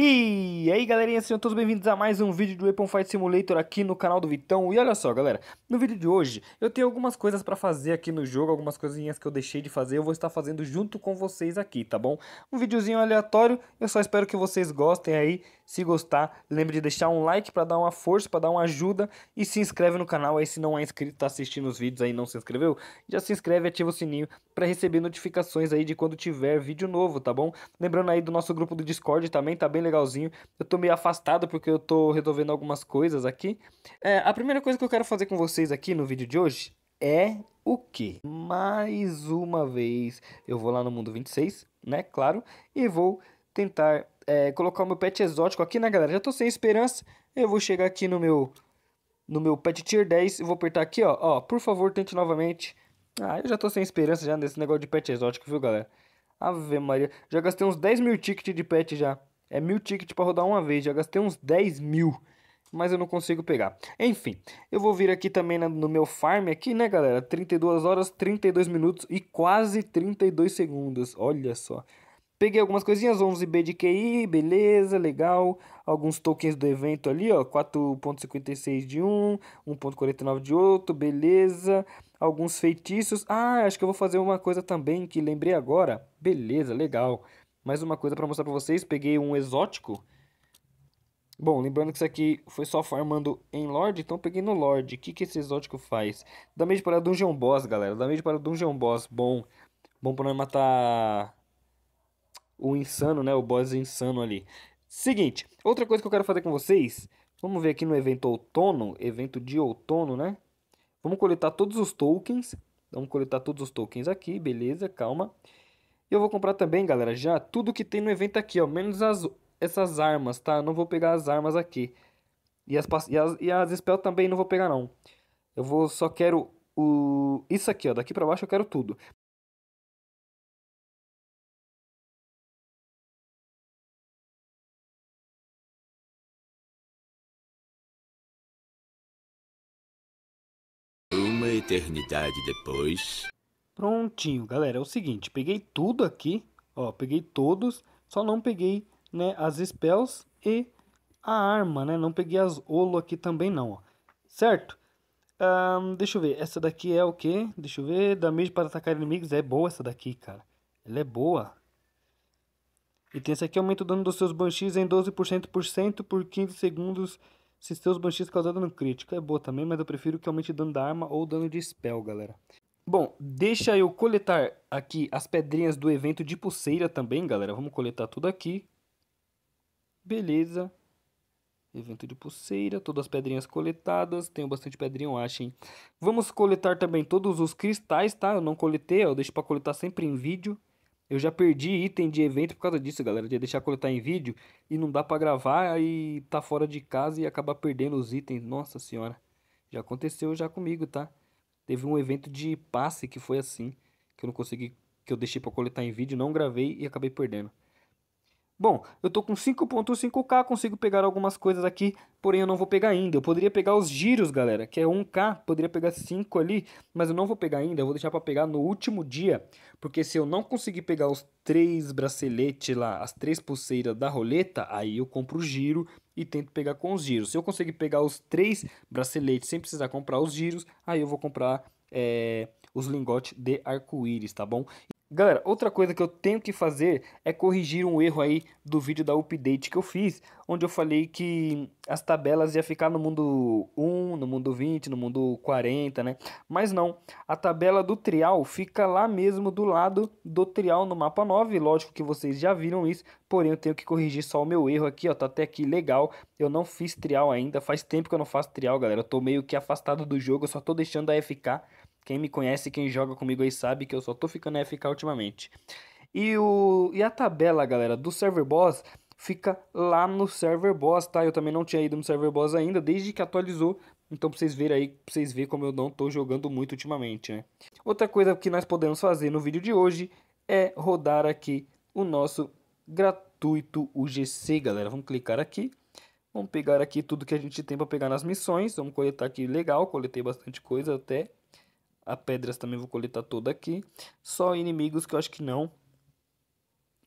E aí galerinha, sejam todos bem-vindos a mais um vídeo do Weapon Fight Simulator aqui no canal do Vitão E olha só galera, no vídeo de hoje eu tenho algumas coisas pra fazer aqui no jogo Algumas coisinhas que eu deixei de fazer, eu vou estar fazendo junto com vocês aqui, tá bom? Um videozinho aleatório, eu só espero que vocês gostem aí Se gostar, lembre de deixar um like pra dar uma força, pra dar uma ajuda E se inscreve no canal aí se não é inscrito, tá assistindo os vídeos aí não se inscreveu Já se inscreve e ativa o sininho para receber notificações aí de quando tiver vídeo novo, tá bom? Lembrando aí do nosso grupo do Discord também, tá bem legalzinho. Eu tô meio afastado porque eu tô resolvendo algumas coisas aqui. É, a primeira coisa que eu quero fazer com vocês aqui no vídeo de hoje é o que? Mais uma vez, eu vou lá no mundo 26, né? Claro, e vou tentar é, colocar o meu pet exótico aqui, né, galera? Já tô sem esperança. Eu vou chegar aqui no meu no meu pet tier 10 e vou apertar aqui, ó, ó, por favor, tente novamente. Ah, eu já tô sem esperança já nesse negócio de pet exótico, viu, galera? Ave Maria. Já gastei uns 10 mil tickets de pet já. É mil tickets pra rodar uma vez. Já gastei uns 10 mil. Mas eu não consigo pegar. Enfim, eu vou vir aqui também no meu farm aqui, né, galera? 32 horas, 32 minutos e quase 32 segundos. Olha só. Peguei algumas coisinhas, 11B de QI, beleza, legal. Alguns tokens do evento ali, ó, 4.56 de um, 1.49 de outro, beleza alguns feitiços. Ah, acho que eu vou fazer uma coisa também que lembrei agora. Beleza, legal. Mais uma coisa para mostrar para vocês. Peguei um exótico. Bom, lembrando que isso aqui foi só farmando em Lorde, então peguei no Lorde. O que, que esse exótico faz? parada para Dungeon Boss, galera. parada para Dungeon Boss, bom. Bom para matar o insano, né? O boss insano ali. Seguinte, outra coisa que eu quero fazer com vocês. Vamos ver aqui no evento outono, evento de outono, né? Vamos coletar todos os tokens. Vamos coletar todos os tokens aqui, beleza, calma. E eu vou comprar também, galera, já tudo que tem no evento aqui, ó. Menos as, essas armas, tá? não vou pegar as armas aqui. E as, e as, e as spell também não vou pegar, não. Eu vou, só quero o... Isso aqui, ó, daqui pra baixo eu quero tudo. eternidade depois. Prontinho, galera. É o seguinte, peguei tudo aqui. Ó, peguei todos. Só não peguei né, as spells e a arma, né? Não peguei as olo aqui também não, ó. Certo? Um, deixa eu ver. Essa daqui é o que? Deixa eu ver. Damage para atacar inimigos. É boa essa daqui, cara. Ela é boa. E tem essa aqui. Aumenta o dano dos seus banshees em 12% por 15 segundos se seus Banshees causando dano crítico. É boa também, mas eu prefiro que aumente dano da arma ou dano de spell, galera. Bom, deixa eu coletar aqui as pedrinhas do evento de pulseira também, galera. Vamos coletar tudo aqui. Beleza. Evento de pulseira, todas as pedrinhas coletadas. Tenho bastante pedrinha, eu acho, hein? Vamos coletar também todos os cristais, tá? Eu não coletei, eu deixo pra coletar sempre em vídeo. Eu já perdi item de evento por causa disso, galera. De deixar coletar em vídeo e não dá pra gravar, aí tá fora de casa e acabar perdendo os itens. Nossa senhora. Já aconteceu já comigo, tá? Teve um evento de passe que foi assim. Que eu não consegui, que eu deixei pra coletar em vídeo, não gravei e acabei perdendo. Bom, eu tô com 5.5K, consigo pegar algumas coisas aqui, porém eu não vou pegar ainda. Eu poderia pegar os giros, galera, que é 1K, poderia pegar 5 ali, mas eu não vou pegar ainda, eu vou deixar para pegar no último dia, porque se eu não conseguir pegar os três braceletes lá, as três pulseiras da roleta, aí eu compro o giro e tento pegar com os giros. Se eu conseguir pegar os três braceletes sem precisar comprar os giros, aí eu vou comprar é, os lingotes de arco-íris, tá bom? Galera, outra coisa que eu tenho que fazer é corrigir um erro aí do vídeo da update que eu fiz, onde eu falei que as tabelas ia ficar no mundo 1, no mundo 20, no mundo 40, né? Mas não, a tabela do trial fica lá mesmo do lado do trial no mapa 9, lógico que vocês já viram isso, porém eu tenho que corrigir só o meu erro aqui, ó, tá até aqui legal, eu não fiz trial ainda, faz tempo que eu não faço trial, galera, eu tô meio que afastado do jogo, eu só tô deixando a FK quem me conhece, quem joga comigo aí sabe que eu só tô ficando FK ultimamente. E, o, e a tabela, galera, do server boss fica lá no server boss, tá? Eu também não tinha ido no server boss ainda, desde que atualizou. Então, pra vocês verem aí, pra vocês verem como eu não tô jogando muito ultimamente, né? Outra coisa que nós podemos fazer no vídeo de hoje é rodar aqui o nosso gratuito UGC, galera. Vamos clicar aqui. Vamos pegar aqui tudo que a gente tem para pegar nas missões. Vamos coletar aqui legal, coletei bastante coisa até. A pedras também vou coletar toda aqui. Só inimigos que eu acho que não.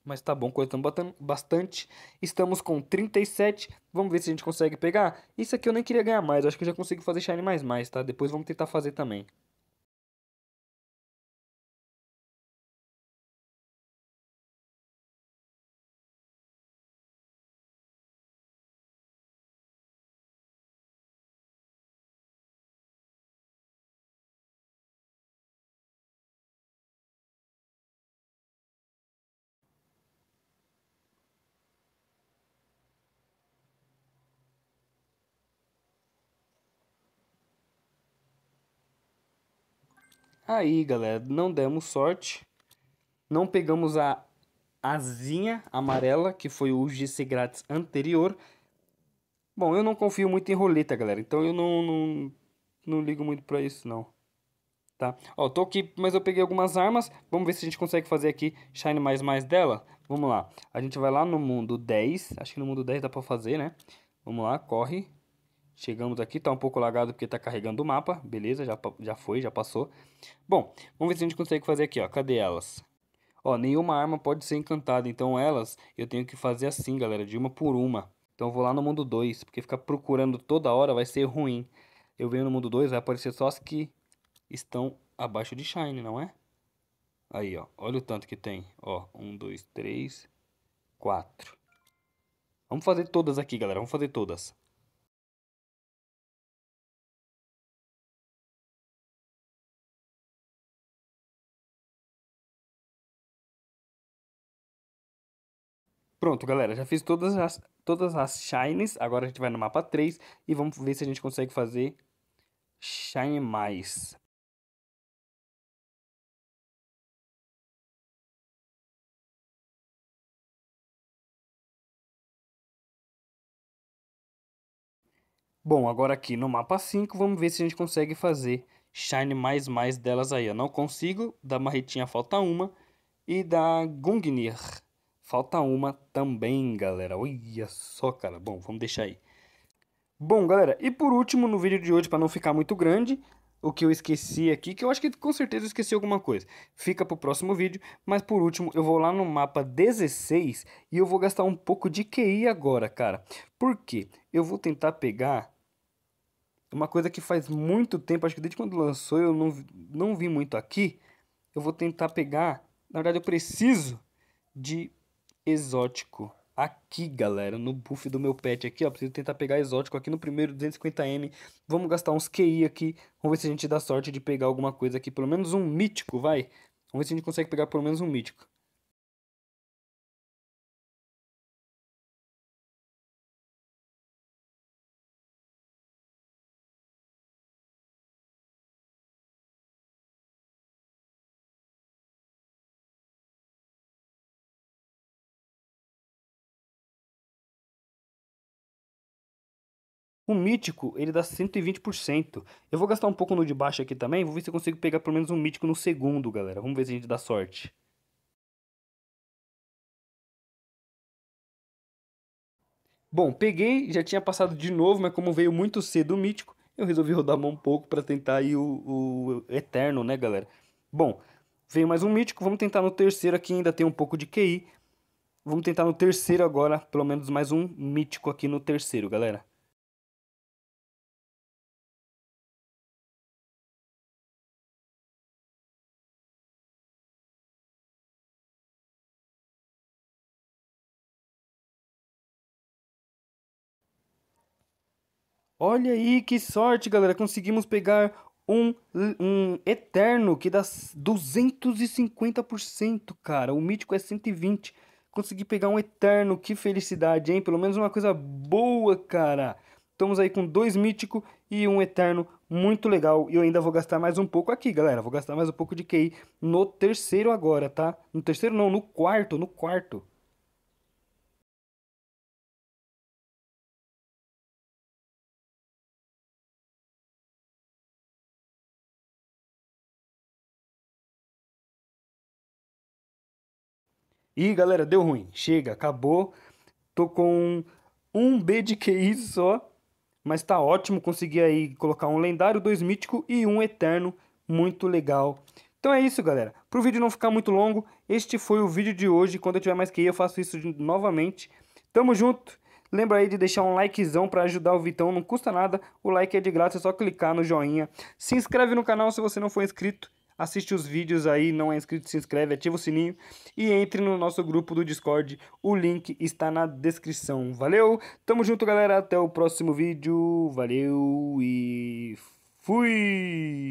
Mas tá bom, coletando bastante. Estamos com 37. Vamos ver se a gente consegue pegar. Isso aqui eu nem queria ganhar mais. Acho que eu já consigo fazer Shine mais mais, tá? Depois vamos tentar fazer também. Aí, galera, não demos sorte. Não pegamos a asinha amarela, que foi o GC grátis anterior. Bom, eu não confio muito em roleta, galera. Então eu não, não, não ligo muito pra isso, não. Tá? Ó, tô aqui, mas eu peguei algumas armas. Vamos ver se a gente consegue fazer aqui Shine mais mais dela. Vamos lá. A gente vai lá no mundo 10. Acho que no mundo 10 dá pra fazer, né? Vamos lá, corre. Chegamos aqui, está um pouco lagado porque está carregando o mapa. Beleza, já, já foi, já passou. Bom, vamos ver se a gente consegue fazer aqui, ó. Cadê elas? Ó, nenhuma arma pode ser encantada, então elas eu tenho que fazer assim, galera, de uma por uma. Então eu vou lá no mundo 2, porque ficar procurando toda hora vai ser ruim. Eu venho no mundo 2, vai aparecer só as que estão abaixo de Shine, não é? Aí, ó, olha o tanto que tem. Ó, 1, 2, 3, 4. Vamos fazer todas aqui, galera, vamos fazer todas. Pronto, galera, já fiz todas as, todas as shines, agora a gente vai no mapa 3 e vamos ver se a gente consegue fazer shine mais. Bom, agora aqui no mapa 5, vamos ver se a gente consegue fazer shine mais mais delas aí. Eu não consigo, da Marretinha falta uma e da Gungnir Falta uma também, galera. Olha só, cara. Bom, vamos deixar aí. Bom, galera, e por último, no vídeo de hoje, para não ficar muito grande, o que eu esqueci aqui, que eu acho que com certeza eu esqueci alguma coisa. Fica pro próximo vídeo, mas por último, eu vou lá no mapa 16 e eu vou gastar um pouco de QI agora, cara. Por quê? Eu vou tentar pegar uma coisa que faz muito tempo, acho que desde quando lançou eu não, não vi muito aqui. Eu vou tentar pegar, na verdade eu preciso de exótico aqui, galera, no buff do meu pet aqui, ó. Preciso tentar pegar exótico aqui no primeiro 250M. Vamos gastar uns QI aqui. Vamos ver se a gente dá sorte de pegar alguma coisa aqui. Pelo menos um mítico, vai. Vamos ver se a gente consegue pegar pelo menos um mítico. O mítico, ele dá 120%. Eu vou gastar um pouco no de baixo aqui também, vou ver se eu consigo pegar pelo menos um mítico no segundo, galera. Vamos ver se a gente dá sorte. Bom, peguei, já tinha passado de novo, mas como veio muito cedo o mítico, eu resolvi rodar mão um pouco para tentar aí o, o eterno, né, galera? Bom, veio mais um mítico, vamos tentar no terceiro aqui, ainda tem um pouco de QI. Vamos tentar no terceiro agora, pelo menos mais um mítico aqui no terceiro, galera. Olha aí que sorte, galera. Conseguimos pegar um, um eterno que dá 250%, cara. O mítico é 120. Consegui pegar um eterno. Que felicidade, hein? Pelo menos uma coisa boa, cara. Estamos aí com dois mítico e um eterno muito legal. E eu ainda vou gastar mais um pouco aqui, galera. Vou gastar mais um pouco de QI no terceiro agora, tá? No terceiro não, no quarto, no quarto. E galera, deu ruim. Chega, acabou. Tô com um B de QI só. Mas tá ótimo. Consegui aí colocar um lendário, dois mítico e um eterno. Muito legal. Então é isso, galera. Para o vídeo não ficar muito longo, este foi o vídeo de hoje. Quando eu tiver mais QI, eu faço isso novamente. Tamo junto. Lembra aí de deixar um likezão para ajudar o Vitão. Não custa nada. O like é de graça, é só clicar no joinha. Se inscreve no canal se você não for inscrito assiste os vídeos aí, não é inscrito, se inscreve, ativa o sininho e entre no nosso grupo do Discord. O link está na descrição. Valeu? Tamo junto, galera. Até o próximo vídeo. Valeu e fui!